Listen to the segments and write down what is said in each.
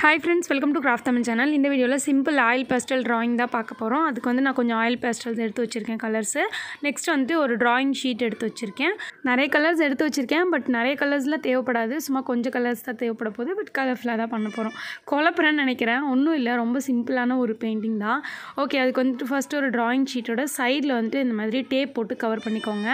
Hi friends welcome to craft Tamil channel இந்த வீடியோவில் simple oil pastel drawing தான் பார்க்க போகிறோம் அதுக்கு வந்து நான் கொஞ்சம் ஆயில் பேஸ்டல்ஸ் எடுத்து வச்சுருக்கேன் கலர்ஸு நெக்ஸ்ட் வந்து ஒரு ட்ராயிங் ஷீட் எடுத்து வச்சுருக்கேன் நிறைய கலர்ஸ் எடுத்து வச்சுருக்கேன் பட் நிறைய கலர்ஸ்லாம் தேவைப்படாது சும்மா கொஞ்சம் கலர்ஸ் தான் தேவைப்பட போகுது பட் கலர்ஃபுல்லாக தான் பண்ண போகிறோம் குழப்பறேன்னு நினைக்கிறேன் ஒன்றும் இல்லை ரொம்ப சிம்பிளான ஒரு பெயிண்டிங் தான் ஓகே அதுக்கு வந்துட்டு ஃபஸ்ட்டு ஒரு ட்ராயிங் ஷீட்டோட சைடில் வந்துட்டு இந்த மாதிரி டேப் போட்டு கவர் பண்ணிக்கோங்க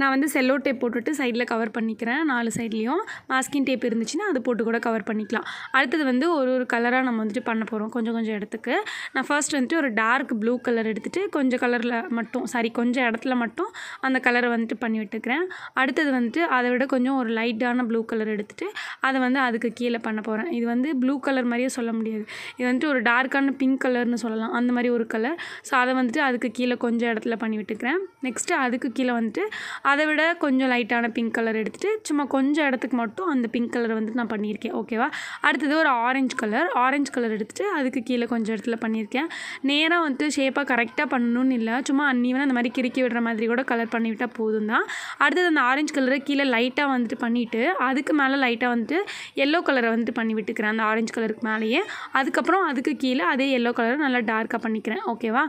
நான் வந்து செல்லோ டேப் போட்டுட்டு சைடில் கவர் பண்ணிக்கிறேன் நாலு சைட்லேயும் மாஸ்கின் டேப் இருந்துச்சுன்னா அது போட்டு கூட கவர் பண்ணிக்கலாம் அடுத்தது வந்து ஒரு ஒரு கலராக நம்ம வந்துட்டு பண்ண போகிறோம் கொஞ்சம் கொஞ்சம் இடத்துக்கு நான் ஃபர்ஸ்ட் வந்துட்டு ஒரு டார்க் ப்ளூ கலர் எடுத்துகிட்டு கொஞ்சம் கலரில் மட்டும் சாரி கொஞ்சம் இடத்துல மட்டும் அந்த கலரை வந்துட்டு பண்ணி விட்டுக்கிறேன் அடுத்தது வந்துட்டு அதை விட கொஞ்சம் ஒரு லைட்டான ப்ளூ கலர் எடுத்துகிட்டு அதை வந்து அதுக்கு கீழே பண்ண போகிறேன் இது வந்து ப்ளூ கலர் மாதிரியே சொல்ல முடியாது இது வந்துட்டு ஒரு டார்க்கான பிங்க் கலர்னு சொல்லலாம் அந்த மாதிரி ஒரு கலர் ஸோ அதை வந்துட்டு அதுக்கு கீழே கொஞ்சம் இடத்துல பண்ணி விட்டுக்கிறேன் நெக்ஸ்ட்டு அதுக்கு கீழே வந்துட்டு அதை விட கொஞ்சம் லைட்டான பிங்க் கலர் எடுத்துகிட்டு சும்மா கொஞ்சம் இடத்துக்கு மட்டும் அந்த பிங்க் கலர் வந்துட்டு நான் பண்ணியிருக்கேன் ஓகேவா அடுத்தது ஒரு ஆரஞ்சு கலர் ஆரஞ்சு கலர் எடுத்துகிட்டு அதுக்கு கீழே கொஞ்சம் இடத்துல பண்ணியிருக்கேன் நேராக வந்துட்டு ஷேப்பாக கரெக்டாக பண்ணணும்னு இல்லை சும்மா அன்னிவன் அந்த மாதிரி கிறுக்கி விடுற மாதிரி கூட கலர் பண்ணிவிட்டால் போதும் தான் அடுத்தது அந்த ஆரஞ்சு கலரை கீழே லைட்டாக வந்துட்டு பண்ணிவிட்டு அதுக்கு மேலே லைட்டாக வந்துட்டு எல்லோ கலரை வந்துட்டு பண்ணி விட்டுக்கிறேன் அந்த ஆரஞ்சு கலருக்கு மேலேயே அதுக்கப்புறம் அதுக்கு கீழே அதே எல்லோ கலரை நல்லா டார்க்காக பண்ணிக்கிறேன் ஓகேவா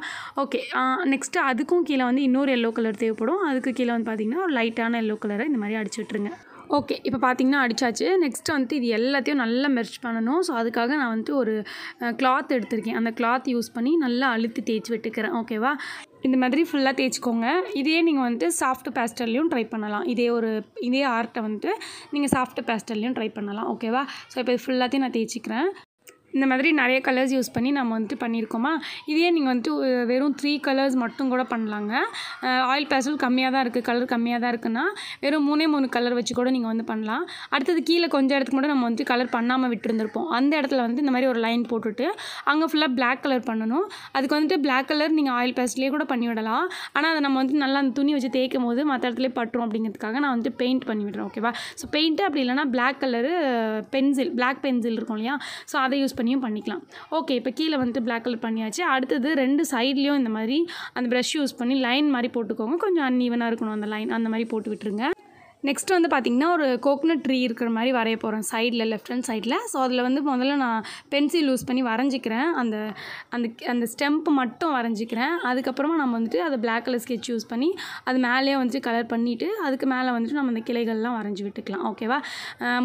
ஓகே நெக்ஸ்ட்டு அதுக்கும் கீழே வந்து இன்னொரு எல்லோ கலர் தேவைப்படும் அதுக்கு கீழே வந்து அப்படின்னா ஒரு லைட்டான எல்லோ கலரை இந்த மாதிரி அடிச்சு விட்ருங்க ஓகே இப்போ பார்த்திங்கன்னா அடித்தாச்சு நெக்ஸ்ட் வந்துட்டு இது எல்லாத்தையும் நல்லா மெர்ச் பண்ணணும் ஸோ அதுக்காக நான் வந்துட்டு ஒரு கிளாத் எடுத்திருக்கேன் அந்த கிளாத் யூஸ் பண்ணி நல்லா அழுத்தி தேய்ச்சி விட்டுக்கிறேன் ஓகேவா இந்த மாதிரி ஃபுல்லாக தேய்ச்சிக்கோங்க இதே நீங்கள் வந்துட்டு சாஃப்ட் பேஸ்டல்லையும் ட்ரை பண்ணலாம் இதே ஒரு இதே ஆர்ட்டை வந்துட்டு நீங்கள் சாஃப்ட் பேஸ்டல்லையும் ட்ரை பண்ணலாம் ஓகேவா ஸோ இப்போ இது ஃபுல்லாத்தையும் நான் தேய்ச்சிக்கிறேன் இந்த மாதிரி நிறைய கலர்ஸ் யூஸ் பண்ணி நம்ம வந்துட்டு பண்ணியிருக்கோமா இதே நீங்கள் வந்துட்டு வெறும் த்ரீ கலர்ஸ் மட்டும் கூட பண்ணலாங்க ஆயில் பேசல் கம்மியாக தான் இருக்குது கலர் கம்மியாக தான் இருக்குன்னா வெறும் மூணே மூணு கலர் வச்சு கூட நீங்கள் வந்து பண்ணலாம் அடுத்தது கீழே கொஞ்சம் இடத்துக்கு மட்டும் நம்ம வந்துட்டு கலர் பண்ணாமல் விட்டுருந்துருப்போம் அந்த இடத்துல வந்து இந்த மாதிரி ஒரு லைன் போட்டுட்டு அங்கே ஃபுல்லாக பிளாக் கலர் பண்ணணும் அதுக்கு வந்துட்டு பிளாக் கலர் நீங்கள் ஆயில் பேஸ்ட்லேயே கூட பண்ணி விடலாம் ஆனால் அதை நம்ம வந்து நல்லா அந்த துணி வச்சு தேய்க்கும் போது மற்ற இடத்துல பட்டுரும் அப்படிங்கிறதுக்காக நான் வந்துட்டு பெயிண்ட் பண்ணி விடுறேன் ஓகேவா ஸோ பெயிண்ட்டு அப்படி இல்லைனா black colour pencil black pencil இருக்கும் இல்லையா ஸோ அதை யூஸ் பண்ணி பண்ணியும் பண்ணிக்கலாம் ஓகே இப்போ கீழே வந்துட்டு பிளாக் கலர் பண்ணியாச்சு அடுத்தது ரெண்டு சைட்லேயும் இந்த மாதிரி அந்த ப்ரஷ் யூஸ் பண்ணி லைன் மாதிரி போட்டுக்கோங்க கொஞ்சம் ஈவனாக இருக்கணும் அந்த லைன் அந்த மாதிரி போட்டு விட்டுருங்க நெக்ஸ்ட் வந்து பார்த்திங்கன்னா ஒரு கோக்னட் ட்ரீ இருக்கிற மாதிரி வரைய போகிறேன் சைடில் லெஃப்ட் ஹேண்ட் சைடில் ஸோ அதில் வந்து முதல்ல நான் பென்சில் யூஸ் பண்ணி வரைஞ்சிக்கிறேன் அந்த அந்த அந்த ஸ்டெம்ப் மட்டும் வரைஞ்சிக்கிறேன் அதுக்கப்புறமா நம்ம வந்துட்டு அதை பிளாக் கலர் ஸ்கெட்ச் யூஸ் பண்ணி அது மேலேயே வந்துட்டு கலர் பண்ணிவிட்டு அதுக்கு மேலே வந்துட்டு நம்ம அந்த கிளைகள்லாம் வரைஞ்சி விட்டுக்கலாம் ஓகேவா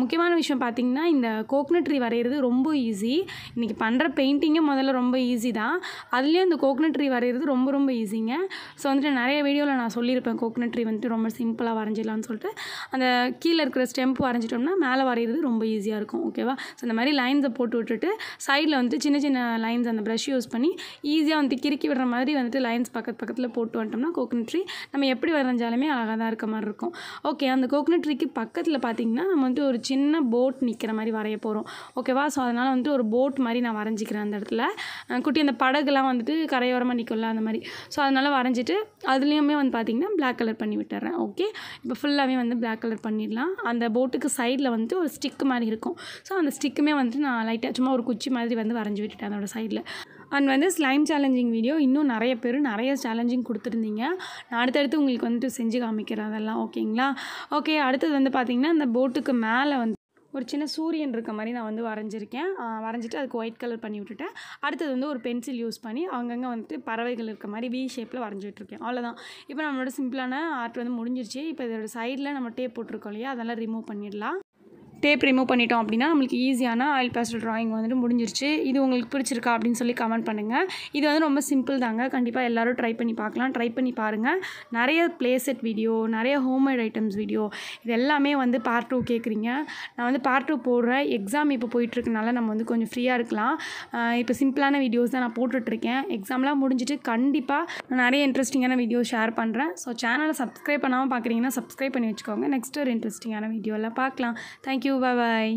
முக்கியமான விஷயம் பார்த்திங்கன்னா இந்த கோக்னட் ட்ரீ வரைகிறது ரொம்ப ஈஸி இன்றைக்கி பண்ணுற பெயிண்டிங்கே முதல்ல ரொம்ப ஈஸி தான் அதுலேயும் இந்த கோக்னட் ட்ரீ வரைகிறது ரொம்ப ரொம்ப ஈஸிங்க ஸோ வந்துட்டு நிறைய வீடியோவில் நான் சொல்லியிருப்பேன் கோக்னட் ட்ரீ வந்துட்டு ரொம்ப சிம்பிளாக வரைஞ்சிடலாம்னு சொல்லிட்டு அந்த கீழே இருக்கிற ஸ்டெம்ப் வரைஞ்சிட்டோம்னா மேலே வரைகிறது ரொம்ப ஈஸியாக இருக்கும் ஓகேவா ஸோ இந்த மாதிரி லைன்ஸை போட்டு விட்டுட்டு சைடில் வந்துட்டு சின்ன சின்ன லைன்ஸ் அந்த ப்ரஷ் யூஸ் பண்ணி ஈஸியாக வந்து கிறுக்கி விடுற மாதிரி வந்துட்டு லைன்ஸ் பக்கத்து பக்கத்தில் போட்டு வந்துட்டோம்னா கோகனட் ட்ரீ நம்ம எப்படி வரைஞ்சாலுமே அழகாக தான் இருக்க மாதிரி இருக்கும் ஓகே அந்த கோகனட் ட்ரீக்கு பக்கத்தில் பார்த்திங்கன்னா நம்ம வந்துட்டு ஒரு சின்ன போட் நிற்கிற மாதிரி வரைய போகிறோம் ஓகேவா ஸோ அதனால் வந்துட்டு ஒரு போட் மாதிரி நான் வரைஞ்சிக்கிறேன் அந்த இடத்துல குட்டி அந்த படகுலாம் வந்துட்டு கரையோரமாக நிற்கும்ல அந்த மாதிரி ஸோ அதனால் வரைஞ்சிட்டு அதுலேயுமே வந்து பார்த்திங்கன்னா பிளாக் கலர் பண்ணி விட்டுறேன் ஓகே இப்போ ஃபுல்லாகவே வந்து வந்து பிளாக் கலர் பண்ணிடலாம் அந்த போட்டுக்கு சைடில் வந்து ஒரு ஸ்டிக்கு மாதிரி இருக்கும் ஸோ அந்த ஸ்டிக்குமே வந்துட்டு நான் லைட்டாக சும்மா ஒரு குச்சி மாதிரி வந்து வரைஞ்சி விட்டுட்டேன் அதோட சைடில் அண்ட் வந்து ஸ்லைம் சேலஞ்சிங் வீடியோ இன்னும் நிறைய பேர் நிறைய சேலஞ்சிங் கொடுத்துருந்தீங்க நான் அடுத்தடுத்து உங்களுக்கு வந்துட்டு செஞ்சு காமிக்கிறேன் அதெல்லாம் ஓகேங்களா ஓகே அடுத்தது வந்து பார்த்திங்கன்னா அந்த போட்டுக்கு மேலே வந்து ஒரு சின்ன சூரியன் இருக்க மாதிரி நான் வந்து வரைஞ்சிருக்கேன் வரைஞ்சிட்டு அதுக்கு ஒயிட் கலர் பண்ணி விட்டுட்டேன் அடுத்தது வந்து ஒரு பென்சில் யூஸ் பண்ணி அங்கங்கே வந்துட்டு பறவைகள் இருக்க மாதிரி வி ஷேப்பில் வரைஞ்சிட்ருக்கேன் அவ்வளோதான் இப்போ நம்மளோட சிம்பிளான ஆர்ட் வந்து முடிஞ்சிருச்சு இப்போ இதோட சைடில் நம்ம டேப் போட்டிருக்கோம் இல்லையா அதெல்லாம் ரிமூவ் பண்ணிடலாம் டேப் ரிமூவ் பண்ணிட்டோம் அப்படின்னா நம்மளுக்கு ஈஸியான ஆயில் பேஸ்டல் ட்ராயிங் வந்துட்டு முடிஞ்சிருச்சு இது உங்களுக்கு பிடிச்சிருக்கா அப்படின்னு சொல்லி கமெண்ட் பண்ணுங்கள் இது வந்து ரொம்ப சிம்பிள் தாங்க கண்டிப்பாக எல்லோரும் ட்ரை பண்ணி பார்க்கலாம் ட்ரை பண்ணி பாருங்கள் நிறைய ப்ளே செட் வீடியோ நிறைய ஹோம்மேட் ஐட்டம்ஸ் வீடியோ இது எல்லாமே வந்து பார்ட் டூ கேட்குறீங்க நான் வந்து பார்ட் டூ போடுறேன் எக்ஸாம் இப்போ போயிட்டுருக்கனால நம்ம வந்து கொஞ்சம் ஃப்ரீயாக இருக்கலாம் இப்போ சிம்பிளான வீடியோஸ் தான் நான் போட்டுட்ருக்கேன் எக்ஸாம்லாம் முடிஞ்சிட்டு கண்டிப்பாக நான் நிறைய இன்ட்ரெஸ்டிங்கான வீடியோ ஷேர் பண்ணுறேன் ஸோ சேனலை சப்ஸ்கிரைப் பண்ணாமல் பார்க்குறீங்கன்னா சப்ஸ்கிரைப் பண்ணி வச்சுக்கோங்க நெக்ஸ்ட் ஒரு இன்ட்ரெஸ்டிங்கான எல்லாம் பார்க்கலாம் தேங்க்யூ you. Bye bye.